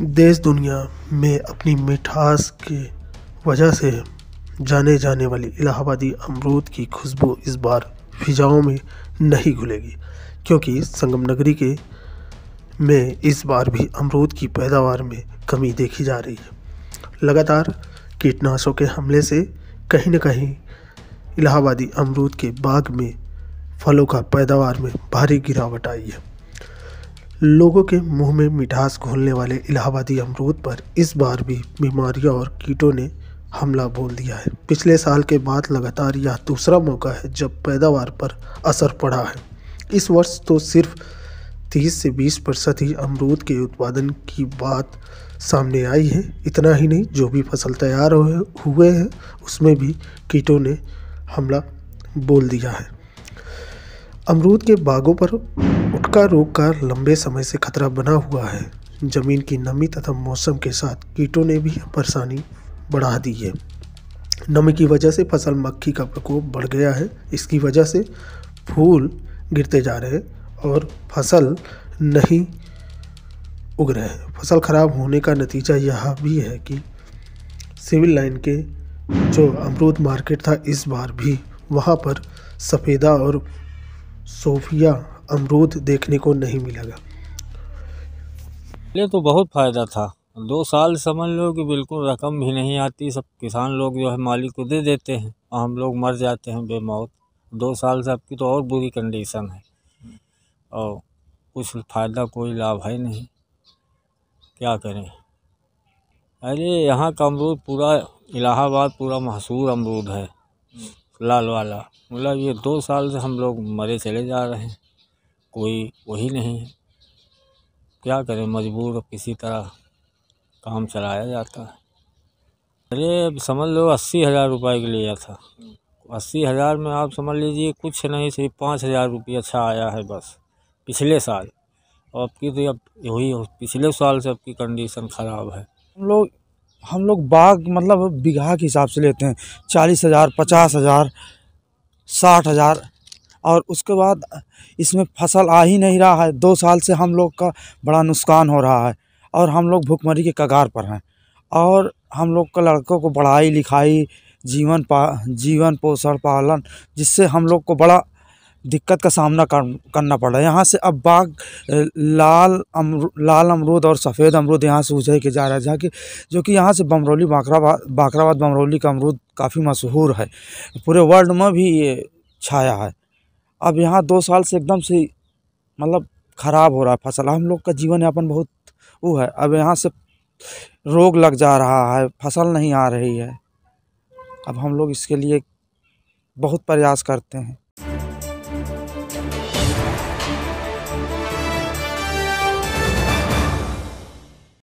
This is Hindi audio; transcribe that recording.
देश दुनिया में अपनी मिठास के वजह से जाने जाने वाली इलाहाबादी अमरूद की खुशबू इस बार फिजाओं में नहीं घुलेगी क्योंकि संगम नगरी के में इस बार भी अमरूद की पैदावार में कमी देखी जा रही है लगातार कीटनाशकों के हमले से कहीं न कहीं इलाहाबादी अमरूद के बाग में फलों का पैदावार में भारी गिरावट आई है लोगों के मुंह में मिठास घोलने वाले इलाहाबादी अमरूद पर इस बार भी बीमारियां और कीटों ने हमला बोल दिया है पिछले साल के बाद लगातार यह दूसरा मौका है जब पैदावार पर असर पड़ा है इस वर्ष तो सिर्फ 30 से 20 प्रतिशत ही अमरूद के उत्पादन की बात सामने आई है इतना ही नहीं जो भी फसल तैयार हुए हैं उसमें भी कीटों ने हमला बोल दिया है अमरूद के बागों पर गुटका रोग का लंबे समय से खतरा बना हुआ है ज़मीन की नमी तथा मौसम के साथ कीटों ने भी परेशानी बढ़ा दी है नमी की वजह से फसल मक्खी का प्रकोप बढ़ गया है इसकी वजह से फूल गिरते जा रहे हैं और फसल नहीं उग रहे हैं फसल खराब होने का नतीजा यह भी है कि सिविल लाइन के जो अमरूद मार्केट था इस बार भी वहाँ पर सफ़ेदा और सोफिया अमरूद देखने को नहीं मिलेगा पहले तो बहुत फ़ायदा था दो साल समझ लो कि बिल्कुल रकम भी नहीं आती सब किसान लोग जो है मालिक को दे देते हैं और हम लोग मर जाते हैं बेमौत दो साल से आपकी तो और बुरी कंडीशन है और कुछ फ़ायदा कोई लाभ है नहीं क्या करें अरे यहाँ का अमरूद पूरा इलाहाबाद पूरा मशहूर अमरूद है लाल वाला बोला ये दो साल से हम लोग मरे चले जा रहे हैं कोई वही नहीं है क्या करें मजबूर किसी तरह काम चलाया जाता है अरे समझ लो अस्सी हज़ार रुपये के लिया था अस्सी हज़ार में आप समझ लीजिए कुछ नहीं सिर्फ पाँच हज़ार रुपये अच्छा आया है बस पिछले साल और आपकी तो अब यही पिछले साल से आपकी कंडीशन ख़राब है हम लोग हम लोग बाग मतलब बीघा के हिसाब से लेते हैं चालीस हज़ार पचास हज़ार साठ हज़ार और उसके बाद इसमें फसल आ ही नहीं रहा है दो साल से हम लोग का बड़ा नुकसान हो रहा है और हम लोग भुखमरी के कगार पर हैं और हम लोग का लड़कों को पढ़ाई लिखाई जीवन पा जीवन पोषण पालन जिससे हम लोग को बड़ा दिक्कत का सामना कर, करना पड़ा यहाँ से अब बाग लाल अमरू लाल अमरूद और सफ़ेद अमरूद यहाँ से उजर के जा रहा है जहाँ की जो कि यहाँ से बमरौली बाकराबाद बाकराबाद बमरौली का अमरूद काफ़ी मशहूर है पूरे वर्ल्ड में भी ये छाया है अब यहाँ दो साल से एकदम से मतलब ख़राब हो रहा है फसल हम लोग का जीवन यापन बहुत वो है अब यहाँ से रोग लग जा रहा है फसल नहीं आ रही है अब हम लोग इसके लिए बहुत प्रयास करते हैं